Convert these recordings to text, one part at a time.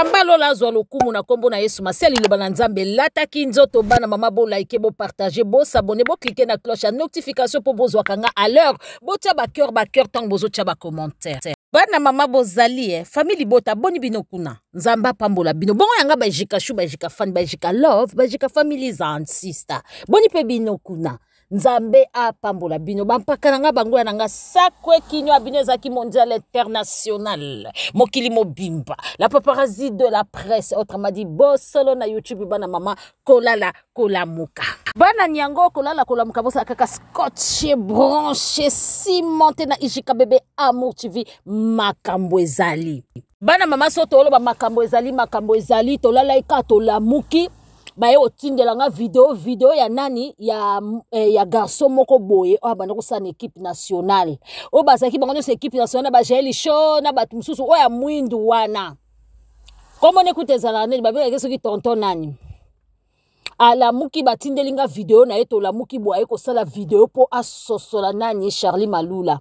ambalola azwa lokumu na nkombo na yesu masi ya liloba na nzambe elataki nzoto bana mama bolaike bopartage bosabone boklike na cloche ya notification mpo bozwaka nga à l'heure botya bacœur bacœur ntango bozotya bacommentaire bana mama bozali e eh. fami libota boni bino kuna nzambe apambola bino bongo yanga baejika shu baejika fani baejika love baejika family eza ancista boni mpe bino kuna nzambe pambola bino bampaka nanga nga bangoya na nga sakwe kinywa bino ezalaki mondial international mokili mobimba la paparazi de la presse m'a dit bosolo na youtube bana mama kolala kolamuka bana nyango kolala kolamuka bosala kaka scotche branche cimente na ijika bebe amour tv makambo ezali bana mama soto toloba makambo ezali makambo ezali t'ola muki. baye kotindela nga video video ya nani ya, eh, ya garçon moko boye oyo abanda kosala na équipe nationale oyo bazalaki bango nyonso équipe nationale na bajaeli sho na bato mosusu oyo ya mwindu wana komona ekuta ezalaka nani babengaki soki tonton nani alamuki batindeli nga video na ye tolamuki bo aye kosala video mpo asosola nani charli malula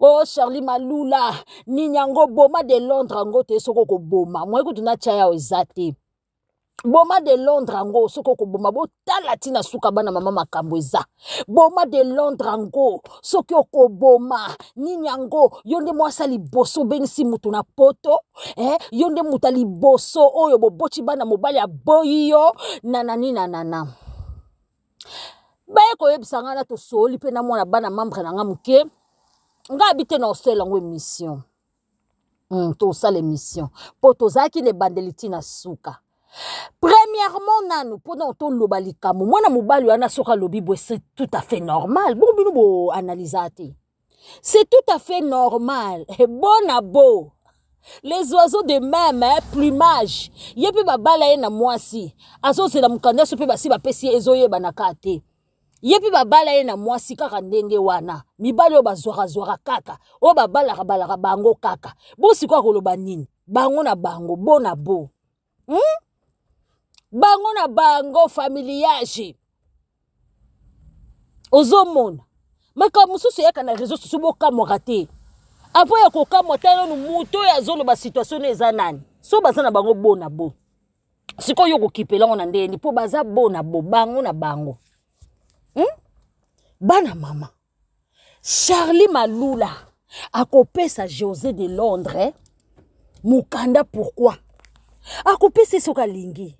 o oh, charli malula nini yango boma de londres yango te soki okoboma moyekutu na tya yawo eza te boma de londre yango soki okoboma botala ntina suka bana mama makambo eza boma de londre yango soki okoboma nini yango yo nde mwasi liboso obengisi motu na poto eh? yo nde motu ya liboso oyo boboti bana mobali aboyi yo nanani nanana baye koyebisa ngai na tosoli mpe na mwana bana membre na ngai moke ngai abi te na osala yango émission mm, tosala émission mpo tozalaki na ebandeli ntina suka premièrement nanu mpona lobalika likambo mwana mobali wana soki lobi c'est tout à fait normal bon bon boanalisa c'est tout à fait normal à eh, beau les oiseaux de même hein, plumage ye babala ye na mwasi la mokanda nyonso pe basi bapesi ye ezoyebanaka yepi babala ye na mwasi kaka ndenge wana ba zora zora kaka oyo balara bango kaka bosikoya koloba nini bango na bango bon na bo hmm? bango na bango familiage ozomona makambo mosusu eyaka na réseau soso bokamwaka te avant ya kokamwa ta nanu moto oyo azoloba situation no eza nani so baza na bango bo na bo sikoyo okokipelango na ndeni mpo baza bo na bo bango na bango hmm? bana mama charlie malula akopesa josé de londres eh? mokanda pourkui akopesa soki alingi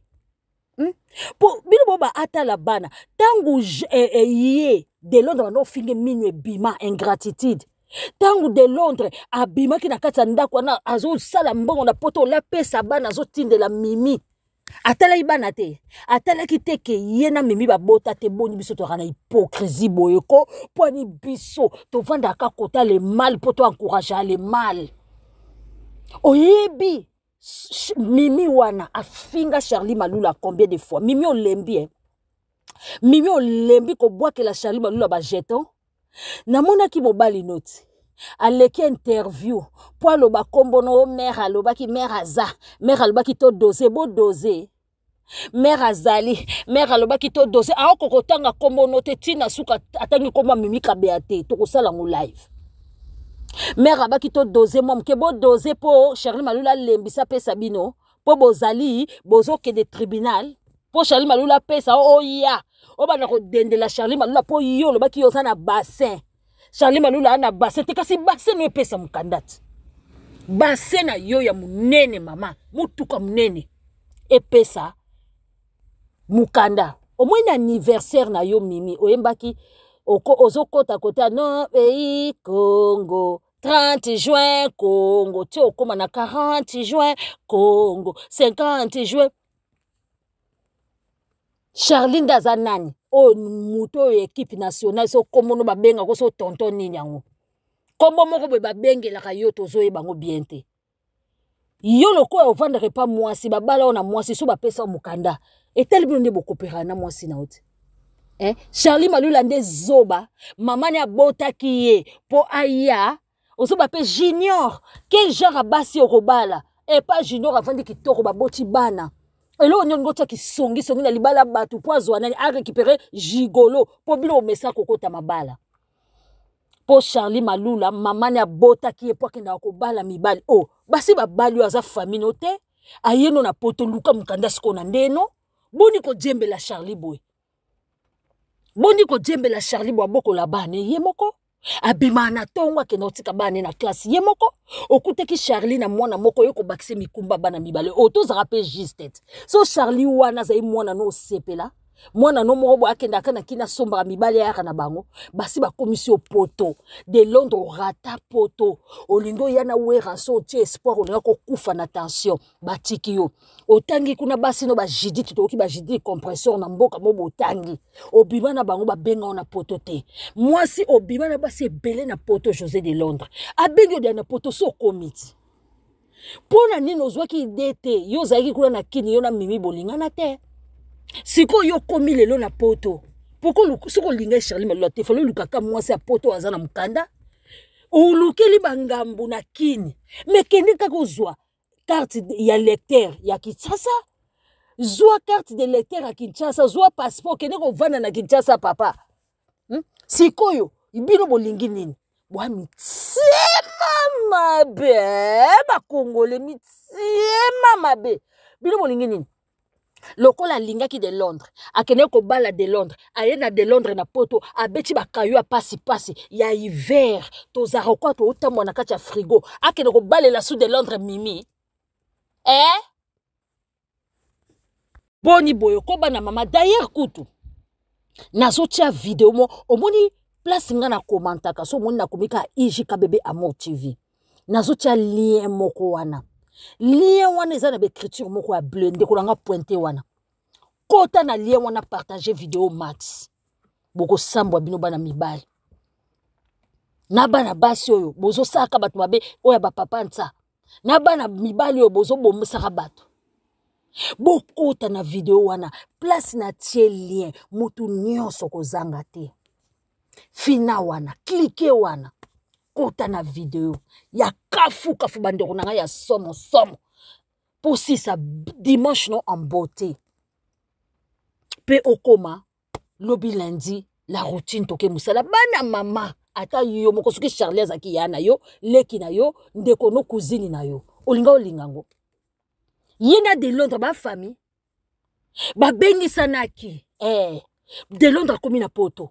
Hmm? Pour po bino bo baatala bana tangou ye eh, eh, de londres finge minwe bima ingratitude Tangou de londres ki na kati na ndako wana azosala mbongo na poto la pe sabana bana la mimi Atala bana te ki te ke ye na mimi bota te boni biso to rana hypocrisie boyoko. mpwani biso to ka kota le mal poto encourager le mal oyebi mimi wana afinga charli malula combien de fois mimi olembi eh? mimi olembi la Charlie malula bajeton namonaki mobali noti aleki interview mpo kombono nkombona o mare ki mare aza mare ki to doze bodoze mare azali mare ki to doze aoko kotanga no te tina suka atangi beate to te sala ngo live to abaki mom ke bo bodose po charli malula Sabino pesa bino Bozo bozali de tribunal po charli malula apesa oya obanda la la malula po yo olobaki yo sa na bassin charli malula ana bassin te kasi bassin no e pe mokanda ti bassin na yo ya munene mama e monene epesa mokanda o na anniversaire na yo mimi ki. ozokɔta kota no pays congo 30 juin congo ti okóma na 40 juin congo 50 juin charline nde aza nani oyo moto oyo ekipe nationale so kombo no babengako so tonton nini yango kombo moko boye babengelaka yo tozoyeba yango bien te yo lokola ovandaka epa mwasi babala oyo na mwasi so bapesa yo mokanda etalibino nde bokopera na mwasi na yo te eh? charli malula nde zoba mamani abotaki ye mpo aya ozoba mpe junior quel genre abasi okobala epa eh, junior avandi kitoko baboti bana eloko nio lingo tiaki songisongi na libala bato mpo azwa nani arécupere gigolo mpo bino omesa kokota mabala mpo charli malula mamani abotaki ye mpo akendaka kobala mibali o oh, basi babali oyo aza famino te ayeno na poto luka mokanda sikoyo ndeno boni kojembela charlie boye bondi kodiembela charli bwa bokola bana ye moko abima na ntongo akenda kotika bana na klase ye moko okutaki charli na mwana moko yo kobakisa mikumba bana mibale oyo oh, tozalaka mpe juste tete so charli wana azali mwana no osepela mwana no moko boye akendaka na kini asombaka mibale ayaka na bango basi bakomisi yo poto de londre orata poto olingi oya na weranso otie espoir olinga kokufa na tension batiki yo otangi kuna basi no bajidite tokoki bajidite compresseur na mboka mo botangi obima na bango babenga yo na poto te mwasi obima na basi ebele na poto josé de londre abengi odea na poto so okomiti mpo na nini ozwaki ide te yo ozalaki kuna na kini yo na mimi bolingana te sikoyo okomi lelo na poto poko soki olinga echarli malula te fale olukaka mwasi ya poto aza na mokanda olukeli bangambu na kini me kende kaka ozwa karte ya lecteur ya kinshasa zwa karte de lecteur ya kinshasa zwa passeport kende kovanda na kinshasa papa hmm? sikoyo bino bolingi nini bwa mitima mabe eh, bakongole mitima mabe bino bolingi nini lokola alingaki de londres akendeki kobala de londres aye na de londres na poto abeti bakayo ya pasipasi ya hiver tozala kwa tootambwa na kati ya frigo akende kobalela su de londres mimi eh? boni boye okoba na mama dayer kutu nazotia video mo omoni place nga na komantaka so omoni nakomi ka iji kabebe amour tv nazotia lien moko wana lien wana eza na baécriture moko ya bleu ndeko nanga pointe wana kota na lien wana partage video max bokosambwa bino bana mibali na bana basi oyo bozosalaka bato mabe oyo ya bapapa ntsa na bana mibali oyo bozobomisaka bato bokota na video wana place na tie lien motu nyonso kozanga te fina wana klike wana kota na video ya kafukafu bandeko na ngai ya somosomo posisa dimanche no en beauté mpe okoma lobi lundi la routine toke mosala bana mama ata yo moko soki charlie azalaki ya na yo leki na yo ndeko no kuzini na yo olinga olingango ye na de londre bafamille babengisanaki eh, de londre akomi na poto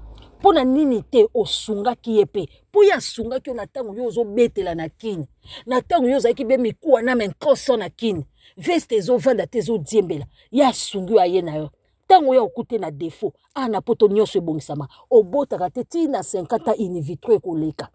mpo na nini te osungaki ye mpe mpo ye asungaki yo na ntango yo ozobetela na kini na ntango yo ozalaki be mikuwa na menkoso na kini veste ezovanda te ezodiembela ye asungi yo aye na yo ntango yo okute na defo ana poto nyonso ebongisama obotaka te ntina 50 inivitro ekoleka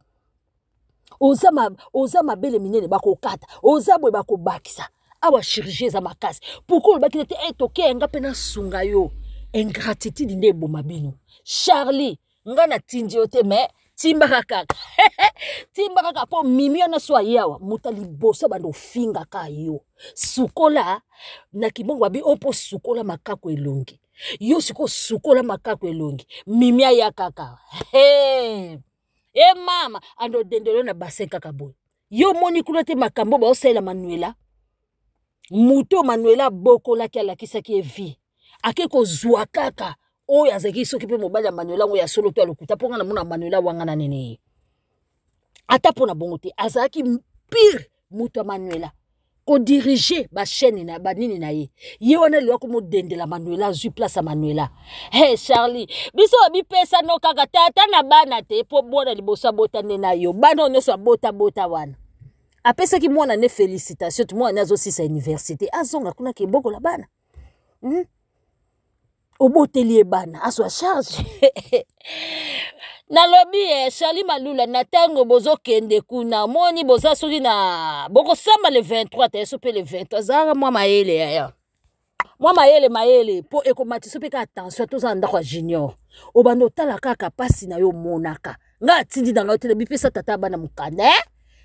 oza, ma, oza mabele minene bakokata oza boye bakobakisa awa chirurgie eza makasi pourkui olobaki te te hey, tokeyenga mpe nasunga yo ingratitude nde eboma bino charlie nga natindi yo te me timbaka kaka timbaka kaka mpo mimi wana so aye awa moto liboso bando ofingaka yo sukola na kibongo abi o mpo sukola makako elongi yo sikoyo sukola makako elongi mimi aya kaka hey. e mama ando dendelo na basin kaka boye yo omoni kuna te makambo baosalela manuela moto manuela abokolaki alakisaki evi ake kozwa kaka oyo azalaki soki mpe mobali ya manuela ngo ya solo to ya lokuta mpo nga namona manuela wanga na nene ye ata mpo na bongo te azalaki pire moto ya manuela kodirige bachaine na banini na ye ye wana lelo akomodendela manuela azwi place ya manuela he charlie biso bipesano kaka te ata na bana te mpo bwana liboso abota nde na yo bana oyo nyonso abotabota wana apesaki mwana ne félicitation to mwana ne azosisa université azonga kuna ke ebokola bana mm -hmm. oboteli ye bana azwa charge nalobi e eh, charli malula na ntango bozokende kuna moni boza soki na bokosamba le 23 te so mpe le 23 azalaka mwa mayele yaya eh, mwa mayele mayele mpo ekomatiso mpe ka attention tozala ndako ya junior obanda otala kaka mpasi na yo omonaka ngai atindi na ngai te nabipesa tata ya bana mokanda e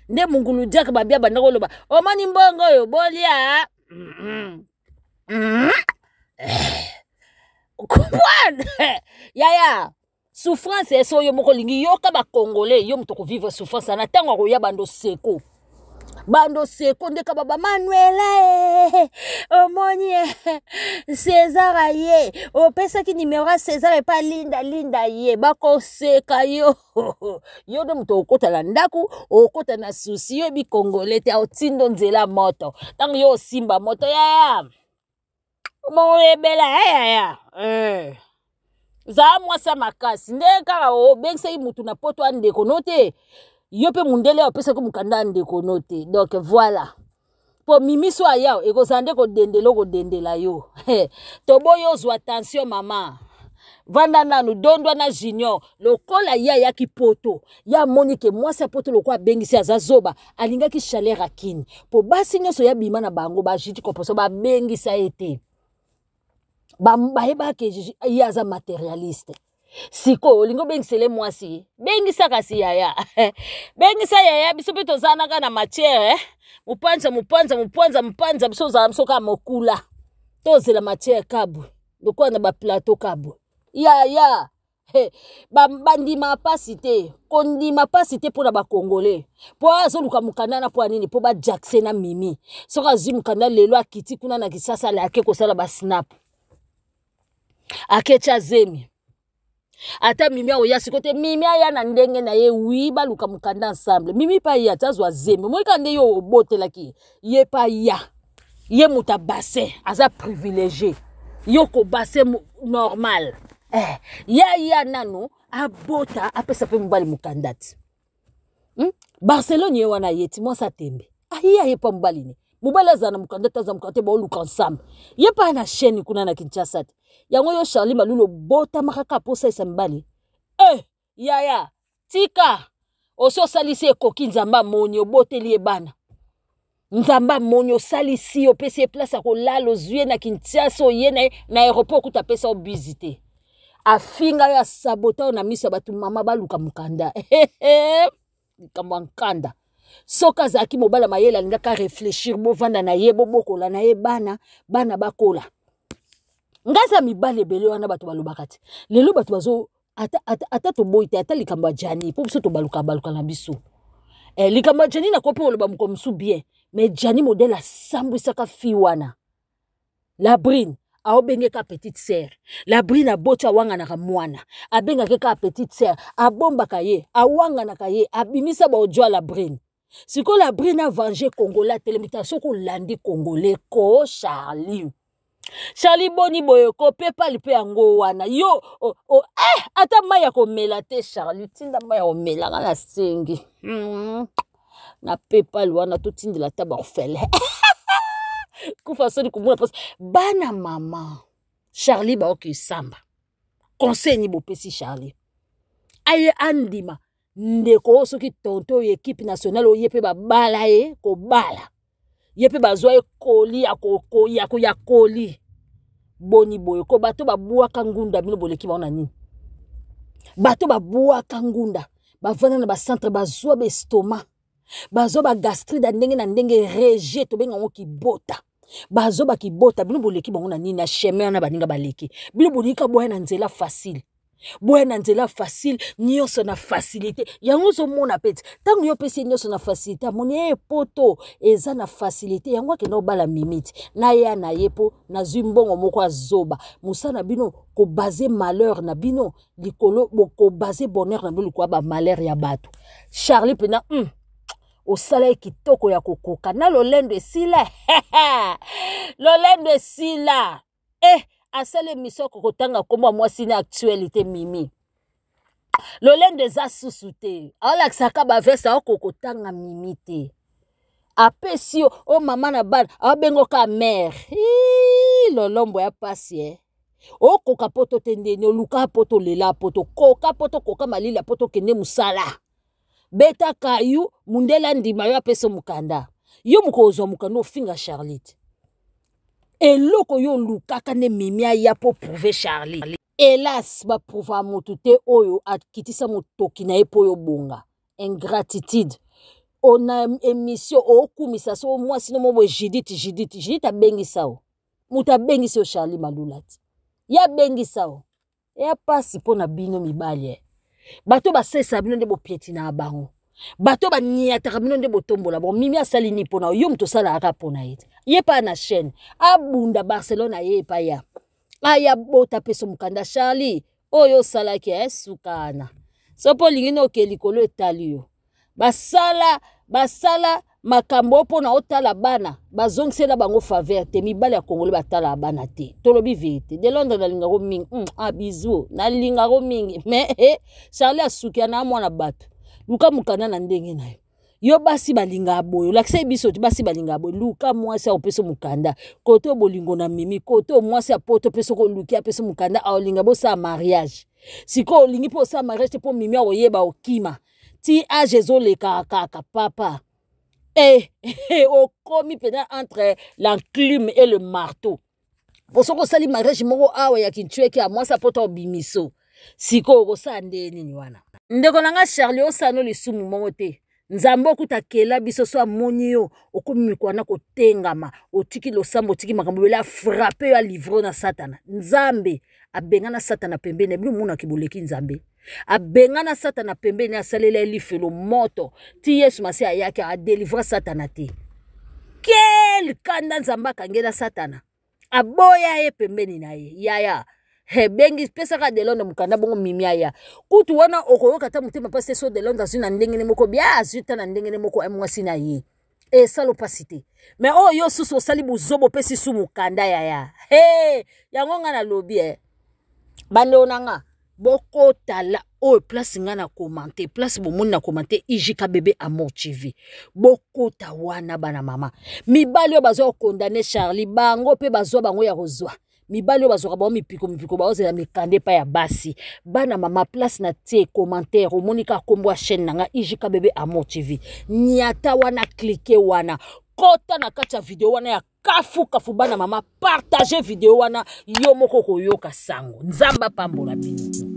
nde mungulu diaka babia bandako oloba omoni mbongo oyo bolia mm -mm. Mm -mm. yaya souffrance est eh, oyo moko olingi ba congolais yo moto vivre souffrance wana ko akoya bando seko bando seko ndeka baba manuela e César césara ye oh, ki ni ya césar pas linda linda ye bakoseka yo yo nde au okota ndaku, ndako okota na souci, yo bi congolais te aotindo nzela moto Tang yo Simba moto y'a moyebela yayaya eh. eh, eh, eh. zala mwasa makasi nde kaka obengisaki motu na poto ya ndeko no te yo mpe mondele apesaki mokanda ya ndeko no te donc voilà mpo mimiso ya yawe ekozala nde kodendela okodendela yo toboyi ozwa attention mama vanda nanu dondwa na junior lokola ye ayaki poto ye amoni ke mwasi ya poto lokola abengisi aza zoba alingaki chaleur akini mpo basi nyonso ya bima na bango bajiti komposo babengisa ye te bayebaka ye aza materialiste sikoyo olingi obengisele mwasi bengisa kasi yaya bengisa yaya biso mpe tozanaka na matiere eh? mopanza mopanza mopanza mopanza biso ozala biso kaka mokula tozela matiere kabwe lokola na baplateau kabwe yaya hey, bandima pasi te kondima pasi te mpo na bakongole mpo azoluka mokanda na mpo ya nini mpo bajackse na mimi soki azwi mokanda lelo akiti kuna na kisasa ale ake kosala basnap aketya zemi ata mimi awo ya siko te mimi aya na ndenge na ye wi baluka mokanda ensemble mimi mpa ye ata azwa zemi moyika nde ye obotelaki ye mpa ya ye moto abasin aza privilégie yo kobasin normal eh, ye aya nano abota apesa mpe mobali mokanda ti hmm? barcelone ye wana ye ti mwasi atembe aye aye mpa mobali ne mobali aza na mokanda te aza mokanda te baoluka ensemble ye mpa na chaîne kuna na kinshasa te yango yo charli malulu obotama kaka mpo osalisa mibali e yaya tika osi osalisi ekoki nzambe amoni oboteli ye bana nzambe amoni osalisi opesi ye place ya kolala ozwi ye na kinshasa oye na, na aéroport okuta apesa yo bizi te afinga yo asabota oyo na miso ya bato mama baluka mokanda likambo ya nkanda soki azalaki mobala mayele alingaka réfléchir bovanda na ye bobokola na ye bana bana bakola ngaza mibale ebele wana bato balobaka te lelo bato bazo ata, ata, ata toboyi te ata likambo ya jani mpo biso tobalukabaluka na biso eh, likambo ya jani nakoki mpe koloba moko mosu bien me jani modele asambwisaka fi wana labrine aobengeka petite sere labrine aboti awanganaka mwana abengaka kaka petite sere abombaka ye awanganaka ye abimisa baojoa labrine sikoyo abrina vange kongola atelemi ta soki olandi kongole ko charli charli boni boye kopepali mpe yango wana yo oh, oh, eh, ata mai ya komela te charli tinda mai ya komela nga na sengi mm. na pepali wana totindela ta baorfele kufa soni komona mpasi bana mama charli baoki esamba conseil ni bopesi charli aye andima ndeko oyo soki tonto oyo ekipe nationale oyo ye mpe babala ye kobala ye mpe bazwa ye koli ya koya ko, koli boni boye ko bato babwaka ngunda bino boleki bango na nini bato babwaka ngunda bavanda na bacentre bazwa baestoma bazwa bagastride ya ndenge na ndenge reje tobenga yango kibota bazwa bakibota bino boleki bango na nini na chemin wana baninga baleki bino bonika bwaya na nzela facile boya na nzela facile nyonso na facilité yango ozomona mpe ti ntango yo opesi ye nyonso na facilité amoni ye poto eza na facilité yango akenda kobala mimiti naya na ye mpo nazwi mbongo moko azoba mosala na bino kobaze malheur na bino likolo kobaze bonheur na bino likolo ya bamalheur ya bato charlie mpena mm, osala ye kitoko ya kokoka na lolendo esila lolendo esila e eh, asala émission kokotanga komwa mwasi na actualité mimi lolendo eza susu te aolakisaka bavese aokokotanga mimi te apesi yo o mama na bana aobengoka mare lolombo ya pasi e eh. okoka mpo totendeni oluka mpo tolela mpo tokoka mpo tokoka malili mpo tokende mosala betaka yu mundela ndima yo apesi mokanda yo mokozwa mokanda ofinga charlotte eloko oyo olukaka nde mimi aya mpo prouve charlie elas baprouva motu te oyo akitisa motoki na ye mpo oyo bonga ingratitude na émission ookumisa so mwasi no moboye judith judith judith abengisa o moto abengisa o charlie malula ti ye abengisa o eya mpasi mpo na bino mibali e bato basesa bino nde bopieti na bango bato baniataka bino nde botombola bango mimi asali nini mpona yo yo moto osalaka mpona ye te ye mpa na chaîne abunda barcelone aye epai ya aya bota peso mokanda charli oyo osalaki esukana so mpo olingi na oke likolo etali yo basala basala makambo oyo mpona otala bana bazongisela bango faveur te mibale ya kongole batala bana te tolobi verité de londres nalingako mingi mm, ah, bizu nalingako mingi me eh, charli asukia na mwana bato luka mokanda na ndenge na yo yo basi balingaka boye olakisa biso ti basi balingaka boye luka mwasi aopesa mokanda kote o bolingo na mimi kote o mwasi apoto mpe soki oluki apesa mokanda aolinga bosala mariage sikoyo olingi mpo osala mariage te mpo mimi aoyeba okima ti age ezolekaka kaka papa e okomi mpena entre l'enclume et le marteau po soki osali mariage moko awa ya kintueki ya mwasi apota obimiso sikoyo bosala nde nini wana ndeko na nga charlie osala no lisumu moko te nzambe okuta kela biso so amoni yo okomi mikwana kotengama otiki losambo otiki makambo ebele afrape yo alivre na satana nzambe abenga na satana pembeni ebino omonaki boleki nzambe abenga na satana pembeni asalela ye lifelo moto ti yesu masi ayaki adelivre satana te kel kanda nzambe akange na satana aboya ye pembeni na ye yaya ebengi pesaka delonde mokanda bongo mimi aya kutu wana okoyoka ta motema mpasi te so delonde azwi na ndengene moko bia azwi ta na ndengene moko mwasi na ye esala opasi te me oyo oh, yo susu osali buzobo opesi su mokanda yaya he yango ngai nalobi e eh. bandeo na nga bokotala oyo oh, place ngai na komante place bomoni na komante ijika bebe amor tv bokota wana bana mama mibali oyo bazwa kokondane charlie bango mpe bazwa bango ya kozwa mibali oyo bazwaka bango mipiko mipiko baozela mikanda epai ya basi bana mama place na tie commentaire omoni kaka nkombo ya chaîne na nga ijika bebe amor tv niata wana klike wana kota na kati ya video wana ya kafukafu bana mama partage video wana yo moko koyoka sango nzambe apambola bino